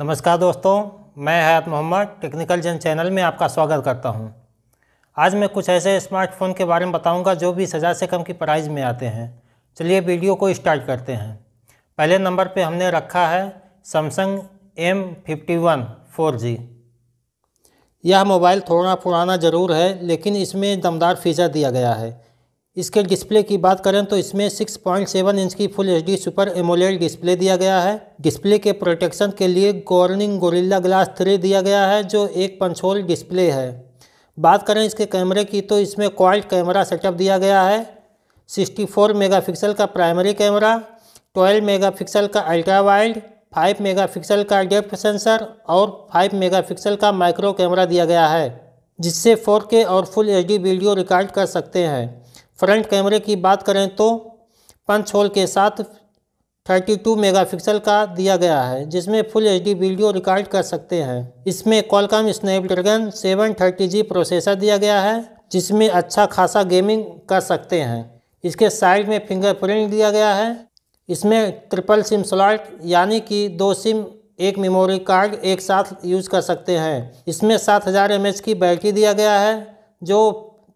नमस्कार दोस्तों मैं हयात मोहम्मद टेक्निकल जन चैनल में आपका स्वागत करता हूं। आज मैं कुछ ऐसे स्मार्टफ़ोन के बारे में बताऊंगा जो बीस हज़ार से कम की प्राइस में आते हैं चलिए वीडियो को स्टार्ट करते हैं पहले नंबर पे हमने रखा है Samsung M fifty one four G यह मोबाइल थोड़ा पुराना ज़रूर है लेकिन इसमें दमदार फीचर दिया गया है इसके डिस्प्ले की बात करें तो इसमें 6.7 इंच की full H super AMOLED display दिया गया है डिस्प्ले के प्रोटेक्शन के लिए गॉर्निंग गोरिल्ला ग्लास थ्री दिया गया है जो एक पंचोल डिस्प्ले है बात करें इसके कैमरे की तो इसमें क्वाल कैमरा सेटअप दिया गया है 64 मेगापिक्सल का प्राइमरी कैमरा ट्वेल्व मेगा का अल्ट्रा वाइल्ड फाइव मेगा का डेप्थ सेंसर और फाइव मेगा का माइक्रो कैमरा दिया गया है जिससे फोर और फुल एच वीडियो रिकॉर्ड कर सकते हैं फ्रंट कैमरे की बात करें तो पंच होल के साथ 32 मेगापिक्सल का दिया गया है जिसमें फुल एचडी वीडियो रिकॉर्ड कर सकते हैं इसमें Qualcomm Snapdragon seven thirty processor दिया गया है जिसमें अच्छा खासा गेमिंग कर सकते हैं इसके साइड में फिंगरप्रिंट दिया गया है इसमें ट्रिपल सिम स्लॉट यानी कि दो सिम एक मेमोरी कार्ड एक साथ यूज कर सकते हैं इसमें सात हज़ार एम की बैटरी दिया गया है जो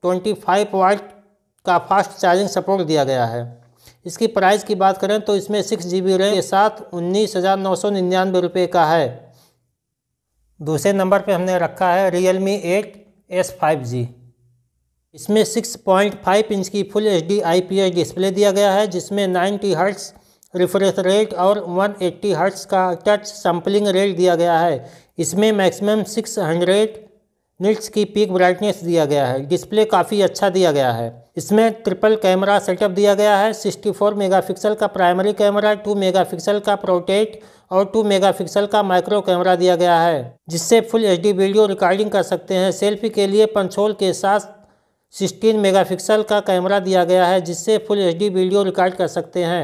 25 वाट का फास्ट चार्जिंग सपोर्ट दिया गया है इसकी प्राइस की बात करें तो इसमें सिक्स जी बी रैम के साथ उन्नीस हज़ार नौ सौ निन्यानवे रुपये का है दूसरे नंबर पे हमने रखा है Realme eight S five G इसमें सिक्स पॉइंट फाइव इंच की full H D I P S display दिया गया है जिसमें नाइन्टी हर्ट्स रिफ्रेश रेट और एट्टी हर्ट्स का टच सैम्पलिंग रेट दिया गया है इसमें मैक्सिमम सिक्स हंड्रेड निट्स की पीक ब्राइटनेस दिया गया है डिस्प्ले काफ़ी अच्छा दिया गया है इसमें ट्रिपल कैमरा सेटअप दिया गया है 64 मेगापिक्सल का प्राइमरी कैमरा 2 मेगापिक्सल का प्रोटेट और 2 मेगापिक्सल का माइक्रो कैमरा दिया गया है जिससे फुल एच वीडियो रिकॉर्डिंग कर सकते हैं सेल्फी के लिए पंचोल के साथ सिक्सटीन मेगा का कैमरा दिया गया है जिससे फुल एच वीडियो रिकॉर्ड कर सकते हैं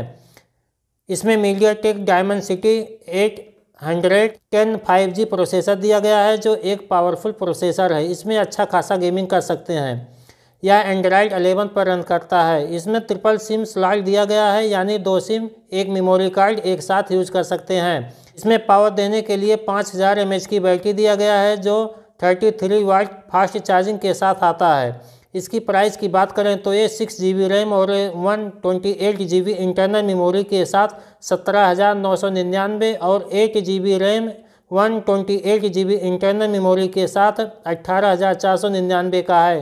इसमें MediaTek Dimensity eight hundred ten five G processor दिया गया है जो एक पावरफुल प्रोसेसर है इसमें अच्छा खासा गेमिंग कर सकते हैं यह एंड्राइड अलेवन पर रन करता है इसमें ट्रिपल सिम स्लॉट दिया गया है यानी दो सिम एक मेमोरी कार्ड एक साथ यूज कर सकते हैं इसमें पावर देने के लिए पाँच हज़ार की बैटरी दिया गया है जो थ्री वाट फास्ट चार्जिंग के साथ आता है इसकी प्राइस की बात करें तो ये सिक्स जी बी रैम और one twenty eight G B internal memory के साथ सत्रह हज़ार नौ सौ निन्यानवे और eight G B RAM one twenty eight G B internal memory के साथ अट्ठारह हज़ार चार सौ निन्यानवे का है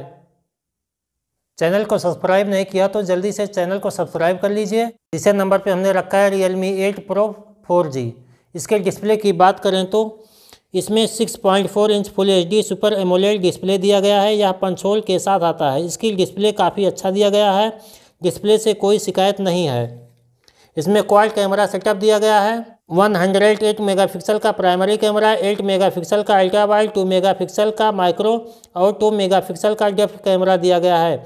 चैनल को सब्सक्राइब नहीं किया तो जल्दी से चैनल को सब्सक्राइब कर लीजिए इसे नंबर पे हमने रखा है Realme eight pro four G इसके डिस्प्ले की बात करें तो इसमें 6.4 inch full HD super AMOLED display दिया गया है यह पंचोल के साथ आता है इसकी डिस्प्ले काफ़ी अच्छा दिया गया है डिस्प्ले से कोई शिकायत नहीं है इसमें क्वाल कैमरा सेटअप दिया गया है 108 मेगापिक्सल का प्राइमरी कैमरा 8 मेगापिक्सल का अल्ट्रा वाइड मेगा मेगापिक्सल का माइक्रो और 2 मेगापिक्सल का डेफ कैमरा दिया गया है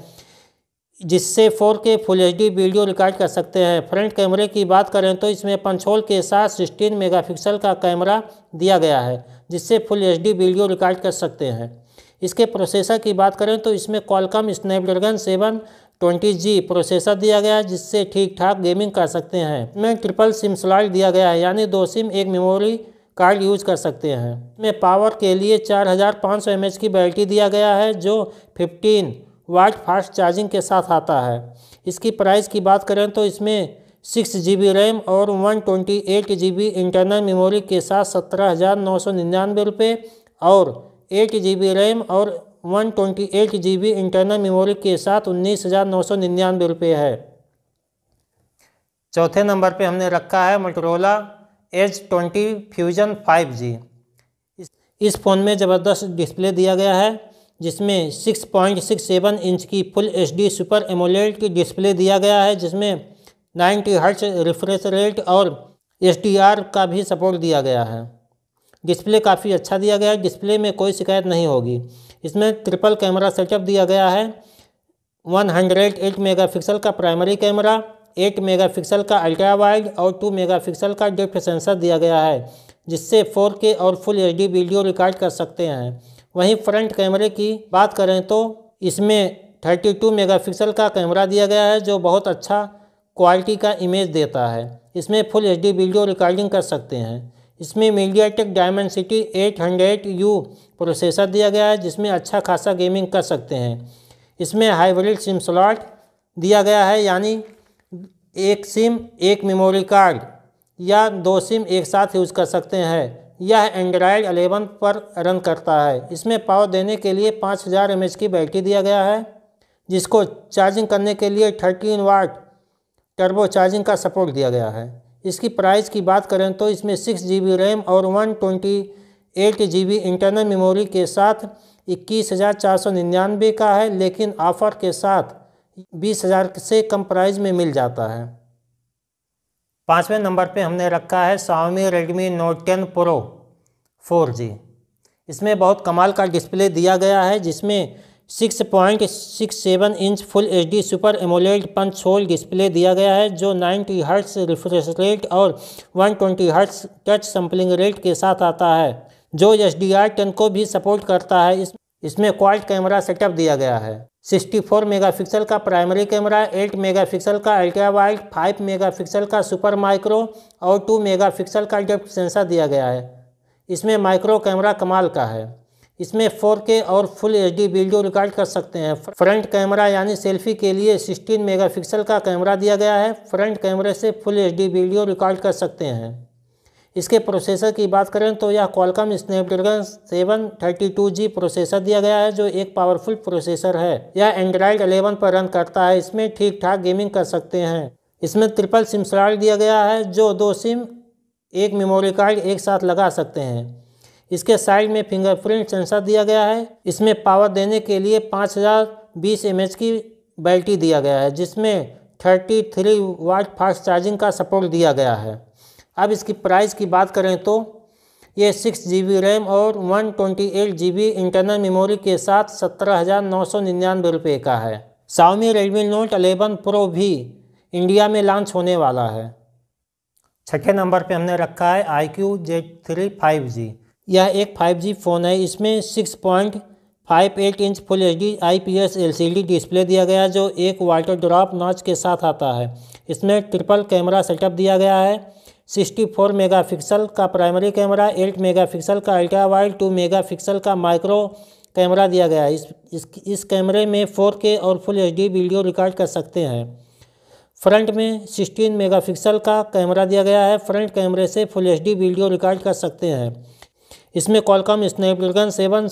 जिससे 4K full H video record कर सकते हैं फ्रंट कैमरे की बात करें तो इसमें पंचोल के साथ 16 मेगापिक्सल का कैमरा दिया गया है जिससे फुल एच वीडियो रिकॉर्ड कर सकते हैं इसके प्रोसेसर की बात करें तो इसमें Qualcomm Snapdragon seven twenty G processor दिया गया है जिससे ठीक ठाक गेमिंग कर सकते हैं में ट्रिपल सिम स्लॉट दिया गया है यानी दो सिम एक मेमोरी कार्ड यूज कर सकते हैं में पावर के लिए 4500 हज़ार की बैटरी दिया गया है जो फिफ्टीन वाइट फास्ट चार्जिंग के साथ आता है इसकी प्राइस की बात करें तो इसमें सिक्स जी बी रैम और one twenty eight G B internal memory के साथ सत्रह हज़ार नौ सौ निन्यानवे रुपये और एट जी बी रैम और one twenty eight G B internal memory के साथ उन्नीस हज़ार नौ सौ निन्यानवे रुपये है चौथे नंबर पे हमने रखा है Motorola edge twenty fusion five G इस फ़ोन में ज़बरदस्त डिस्प्ले दिया गया है जिसमें 6.67 इंच की फुल एचडी सुपर एमोलेट की डिस्प्ले दिया गया है जिसमें 90 हर्ट्ज रिफ्रेश रेट और एचडीआर का भी सपोर्ट दिया गया है डिस्प्ले काफ़ी अच्छा दिया गया है डिस्प्ले में कोई शिकायत नहीं होगी इसमें ट्रिपल कैमरा सेटअप दिया गया है 108 हंड्रेड का प्राइमरी कैमरा मेगा मेगापिक्सल का अल्ट्रा वाइड और मेगा मेगापिक्सल का डेप्थ सेंसर दिया गया है जिससे के और फुल एच वीडियो रिकॉर्ड कर सकते हैं वहीं फ्रंट कैमरे की बात करें तो इसमें 32 मेगापिक्सल का कैमरा दिया गया है जो बहुत अच्छा क्वालिटी का इमेज देता है इसमें फुल एच वीडियो रिकॉर्डिंग कर सकते हैं इसमें MediaTek Dimensity eight U processor दिया गया है जिसमें अच्छा खासा गेमिंग कर सकते हैं इसमें हाइब्रिड सिम स्लॉट दिया गया है यानी एक सिम एक मेमोरी कार्ड या दो सिम एक साथ यूज़ कर सकते हैं यह एंड्रॉयड 11 पर रन करता है इसमें पावर देने के लिए 5000 हज़ार की बैटरी दिया गया है जिसको चार्जिंग करने के लिए 13 वाट टर्बो चार्जिंग का सपोर्ट दिया गया है इसकी प्राइस की बात करें तो इसमें सिक्स जी रैम और one twenty eight G internal memory के साथ इक्कीस हज़ार चार सौ निन्यानवे का है लेकिन ऑफ़र के साथ बीस हज़ार से कम प्राइस में मिल जाता है पाँचवें नंबर पे हमने रखा है Xiaomi Redmi Note ten pro four G इसमें बहुत कमाल का डिस्प्ले दिया गया है जिसमें six point six seven inch full HD super AMOLED punch hole display दिया गया है जो 90 हर्ट्स रिफ्रेश रेट और 120 हर्ट्स टच सैम्पलिंग रेट के साथ आता है जो एच डी आर टेन को भी सपोर्ट करता है इस इसमें क्वाड कैमरा सेटअप दिया गया है सिक्सटी मेगा मेगापिक्सल का primary camera eight mega pixel का अल्ट्रा फाइव मेगा मेगापिक्सल का सुपर माइक्रो और टू मेगा पिक्सल का डेप्थ सेंसर दिया गया है इसमें माइक्रो कैमरा कमाल का है इसमें 4K और फुल एच वीडियो रिकॉर्ड कर सकते हैं फ्रंट कैमरा यानी सेल्फी के लिए 16 मेगापिक्सल का कैमरा दिया गया है फ्रंट कैमरे से फुल एच वीडियो रिकॉर्ड कर सकते हैं इसके प्रोसेसर की बात करें तो यह कॉलकम स्नैपड्रैगन जी प्रोसेसर दिया गया है जो एक पावरफुल प्रोसेसर है यह एंड्रॉयड एलेवन पर रन करता है इसमें ठीक ठाक गेमिंग कर सकते हैं इसमें ट्रिपल सिम स्लॉट दिया गया है जो दो सिम एक मेमोरी कार्ड एक साथ लगा सकते हैं इसके साइड में फिंगरप्रिंट सेंसर दिया गया है इसमें पावर देने के लिए पाँच हज़ार बीस एम एच की बैटरी दिया गया है जिसमें thirty three watt fast charging का सपोर्ट दिया गया है अब इसकी प्राइस की बात करें तो ये सिक्स जी बी रैम और one twenty eight G B internal memory के साथ सत्रह हज़ार नौ सौ निन्यानवे रुपये का है Xiaomi Redmi Note eleven pro भी इंडिया में लॉन्च होने वाला है छठे नंबर पे हमने रखा है iQOO Z three five G यह एक फाइव जी फ़ोन है इसमें six point five eight inch full H D I P S L C D display दिया गया जो एक वाटर ड्रॉप नॉच के साथ आता है इसमें ट्रिपल कैमरा सेटअप दिया गया है 64 मेगापिक्सल का प्राइमरी कैमरा 8 मेगापिक्सल का अल्ट्रा वाइड मेगा मेगापिक्सल का माइक्रो कैमरा दिया गया है इस इस, इस कैमरे में 4K और फुल एच वीडियो रिकॉर्ड कर सकते हैं फ्रंट में 16 मेगापिक्सल का कैमरा दिया गया है फ्रंट कैमरे से फुल एच वीडियो रिकॉर्ड कर सकते हैं इसमें Qualcomm Snapdragon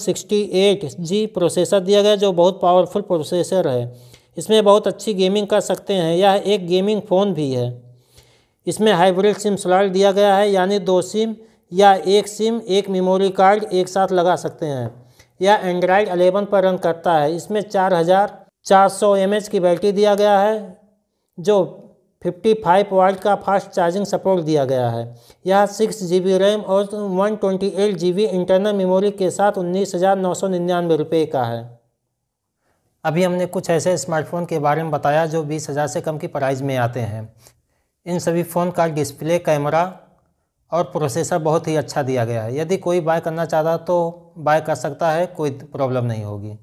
eight G processor दिया गया जो बहुत पावरफुल प्रोसेसर है इसमें बहुत अच्छी गेमिंग कर सकते हैं यह एक गेमिंग फ़ोन भी है इसमें हाइब्रिड सिम स्लॉट दिया गया है यानी दो सिम या एक सिम एक मेमोरी कार्ड एक साथ लगा सकते हैं यह एंड्रॉयड अलेवन पर रन करता है इसमें चार हज़ार चार सौ एम की बैटरी दिया गया है जो 55 वाल्ट का फास्ट चार्जिंग सपोर्ट दिया गया है यह सिक्स जी बी रैम और जी बी इंटरनल मेमोरी के साथ उन्नीस हज़ार नौ सौ निन्यानवे रुपये का है अभी हमने कुछ ऐसे स्मार्टफ़ोन के बारे में बताया जो बीस हज़ार से कम की प्राइस में आते हैं इन सभी फ़ोन का डिस्प्ले कैमरा और प्रोसेसर बहुत ही अच्छा दिया गया है यदि कोई बाय करना चाहता तो बाय कर सकता है कोई प्रॉब्लम नहीं होगी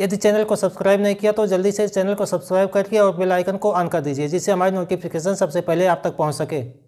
यदि चैनल को सब्सक्राइब नहीं किया तो जल्दी से चैनल को सब्सक्राइब करके और बेल आइकन को ऑन कर दीजिए जिससे हमारी नोटिफिकेशन सबसे पहले आप तक पहुंच सके